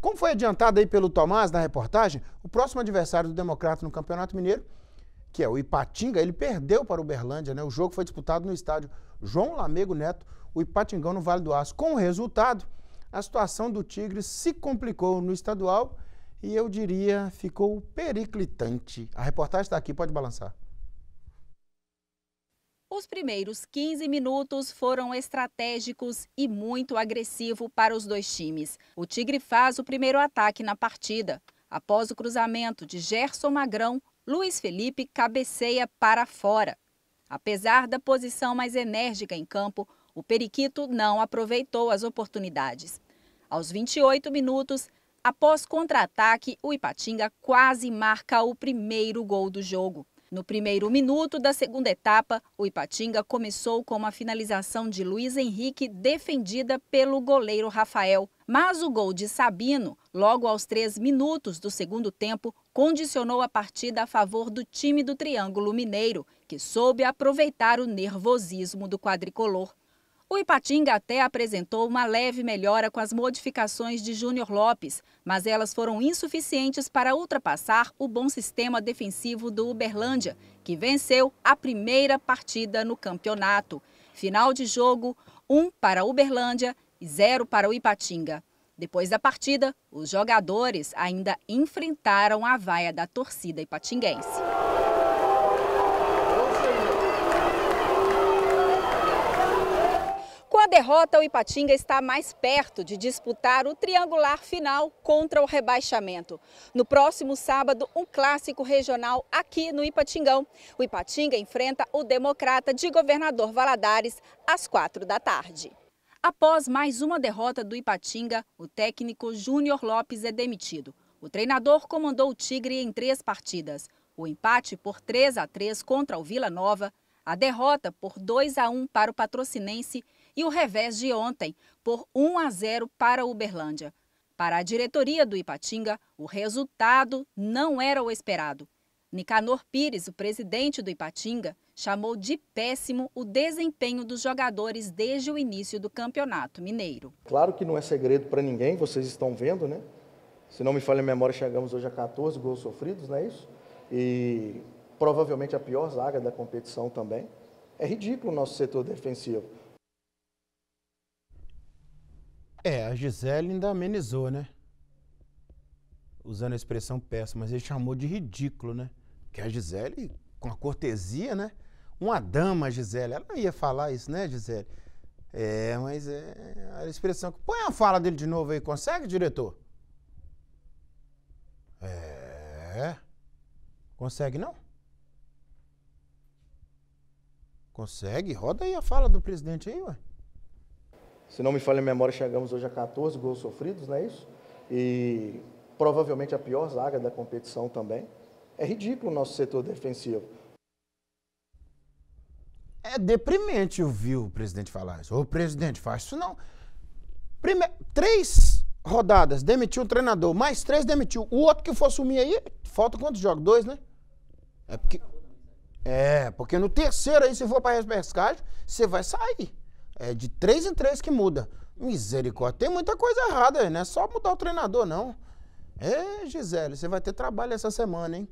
Como foi adiantado aí pelo Tomás na reportagem, o próximo adversário do Democrata no Campeonato Mineiro, que é o Ipatinga, ele perdeu para o Uberlândia, né? O jogo foi disputado no estádio João Lamego Neto, o Ipatingão no Vale do Aço. Com o resultado, a situação do Tigre se complicou no estadual e eu diria ficou periclitante. A reportagem está aqui, pode balançar. Os primeiros 15 minutos foram estratégicos e muito agressivo para os dois times. O Tigre faz o primeiro ataque na partida. Após o cruzamento de Gerson Magrão, Luiz Felipe cabeceia para fora. Apesar da posição mais enérgica em campo, o Periquito não aproveitou as oportunidades. Aos 28 minutos, após contra-ataque, o Ipatinga quase marca o primeiro gol do jogo. No primeiro minuto da segunda etapa, o Ipatinga começou com uma finalização de Luiz Henrique defendida pelo goleiro Rafael. Mas o gol de Sabino, logo aos três minutos do segundo tempo, condicionou a partida a favor do time do Triângulo Mineiro, que soube aproveitar o nervosismo do quadricolor. O Ipatinga até apresentou uma leve melhora com as modificações de Júnior Lopes, mas elas foram insuficientes para ultrapassar o bom sistema defensivo do Uberlândia, que venceu a primeira partida no campeonato. Final de jogo, 1 um para Uberlândia e 0 para o Ipatinga. Depois da partida, os jogadores ainda enfrentaram a vaia da torcida ipatinguense. derrota, o Ipatinga está mais perto de disputar o triangular final contra o rebaixamento. No próximo sábado, um clássico regional aqui no Ipatingão. O Ipatinga enfrenta o Democrata de Governador Valadares às quatro da tarde. Após mais uma derrota do Ipatinga, o técnico Júnior Lopes é demitido. O treinador comandou o Tigre em três partidas. O empate por 3 a 3 contra o Vila Nova, a derrota por 2 a 1 para o Patrocinense e o revés de ontem, por 1 a 0 para Uberlândia. Para a diretoria do Ipatinga, o resultado não era o esperado. Nicanor Pires, o presidente do Ipatinga, chamou de péssimo o desempenho dos jogadores desde o início do Campeonato Mineiro. Claro que não é segredo para ninguém, vocês estão vendo, né? Se não me falha a memória, chegamos hoje a 14 gols sofridos, não é isso? E provavelmente a pior zaga da competição também. É ridículo o nosso setor defensivo. É, a Gisele ainda amenizou, né? Usando a expressão péssima, mas ele chamou de ridículo, né? Que a Gisele, com a cortesia, né? Uma dama, Gisele. Ela não ia falar isso, né, Gisele? É, mas é a expressão. Põe a fala dele de novo aí, consegue, diretor? É. Consegue não? Consegue? Roda aí a fala do presidente aí, ué se não me falha a memória, chegamos hoje a 14 gols sofridos, não é isso? E provavelmente a pior zaga da competição também. É ridículo o nosso setor defensivo. É deprimente ouvir o presidente falar isso. Ô, presidente, faz isso não. Primeiro, três rodadas, demitiu o treinador, mais três demitiu. O outro que for assumir aí, falta quantos jogos? Dois, né? É porque. É, porque no terceiro aí, se for para repescagem, você vai sair. É de três em três que muda. Misericórdia. Tem muita coisa errada, não é só mudar o treinador, não. É, Gisele, você vai ter trabalho essa semana, hein?